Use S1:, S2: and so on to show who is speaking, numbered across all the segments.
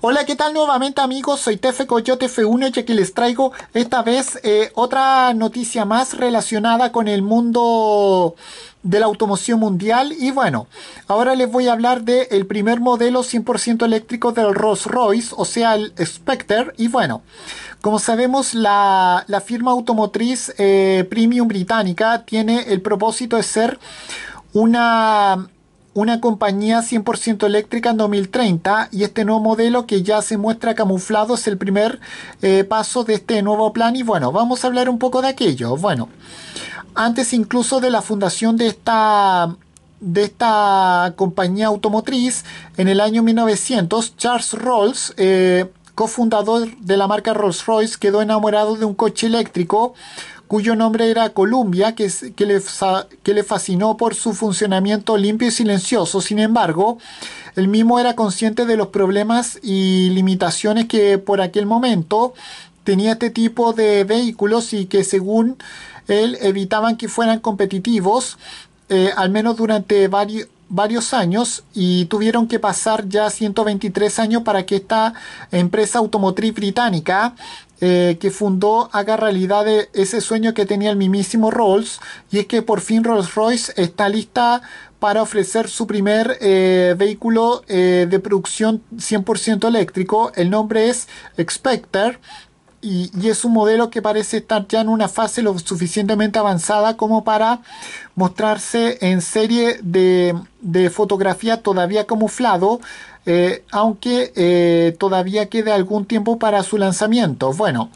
S1: Hola, ¿qué tal nuevamente amigos? Soy Tefe Coyote F1 y aquí les traigo esta vez eh, otra noticia más relacionada con el mundo de la automoción mundial y bueno, ahora les voy a hablar del el primer modelo 100% eléctrico del Rolls Royce, o sea el Spectre y bueno, como sabemos la, firma automotriz eh, premium británica tiene el propósito de ser una una compañía 100% eléctrica en 2030 y este nuevo modelo que ya se muestra camuflado es el primer eh, paso de este nuevo plan y bueno, vamos a hablar un poco de aquello. Bueno, antes incluso de la fundación de esta de esta compañía automotriz en el año 1900 Charles Rolls eh, cofundador de la marca Rolls Royce quedó enamorado de un coche eléctrico cuyo nombre era Columbia, que, que, le, que, le, fascinó por su funcionamiento limpio y silencioso. Sin embargo, el mismo era consciente de los problemas y limitaciones que por aquel momento tenía este tipo de vehículos y que según él evitaban que fueran competitivos, eh, al menos durante varios varios años y tuvieron que pasar ya 123 años para que esta empresa automotriz británica eh, que fundó haga realidad de ese sueño que tenía el mismísimo Rolls y es que por fin Rolls Royce está lista para ofrecer su primer eh, vehículo eh, de producción 100% eléctrico. El nombre es Expector y, es un modelo que parece estar ya en una fase lo suficientemente avanzada como para mostrarse en serie de, fotografías fotografía todavía camuflado, eh, aunque eh, todavía quede algún tiempo para su lanzamiento. Bueno,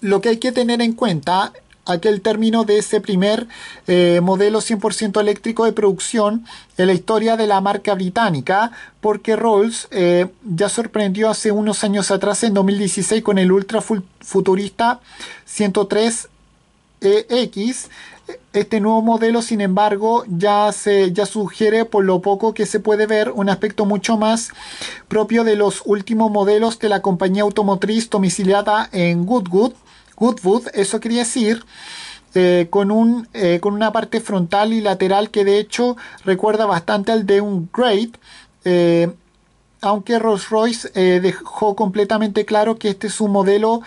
S1: lo que hay que tener en cuenta aquel término de ese primer eh, modelo 100% eléctrico de producción en la historia de la marca británica, porque Rolls eh, ya sorprendió hace unos años atrás, en 2016, con el ultra futurista 103 EX. Este nuevo modelo, sin embargo, ya, se, ya sugiere, por lo poco que se puede ver, un aspecto mucho más propio de los últimos modelos de la compañía automotriz domiciliada en Goodwood. Goodwood, eso quería decir, eh, con, un, eh, con una parte frontal y lateral que de hecho recuerda bastante al de un Great, eh, aunque Rolls Royce dejó completamente claro que este es un modelo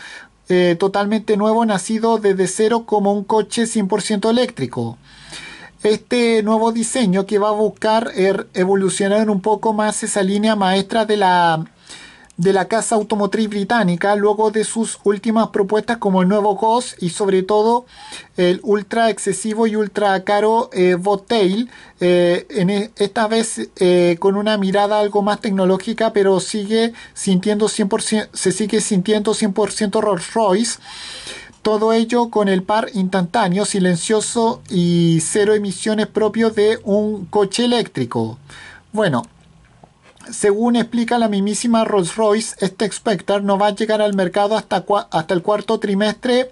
S1: totalmente nuevo, nacido desde cero como un coche 100% eléctrico este nuevo diseño que va a buscar evolucionar un poco más esa línea maestra de la de la casa automotriz británica luego de sus últimas propuestas como el nuevo Ghost y sobre todo el ultra excesivo y ultra caro eh, eh en e, esta vez eh, con una mirada algo más tecnológica pero sigue sintiendo 100%, se sigue sintiendo 100% Rolls Royce todo ello con el par instantáneo, silencioso y cero emisiones propios de un coche eléctrico. Bueno, según explica la mismísima Rolls-Royce, este Spectre no va a llegar al mercado hasta, hasta el cuarto trimestre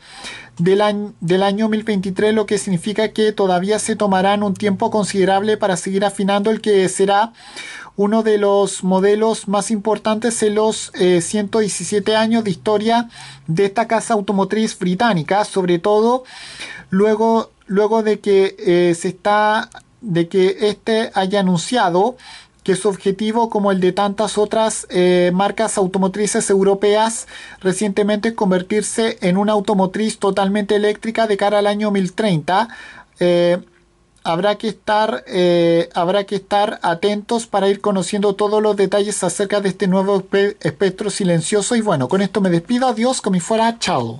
S1: del año, del año 2023, lo que significa que todavía se tomarán un tiempo considerable para seguir afinando el que será uno de los modelos más importantes en los 117 eh, años de historia de esta casa automotriz británica, sobre todo luego, luego de que eh, se está de que este haya anunciado que su objetivo, como el de tantas otras eh, marcas automotrices europeas, recientemente es convertirse en una automotriz totalmente eléctrica de cara al año 2030. Eh, habrá que estar eh, habrá que estar atentos para ir conociendo todos los detalles acerca de este nuevo espectro silencioso y bueno con esto me despido adiós como fuera chao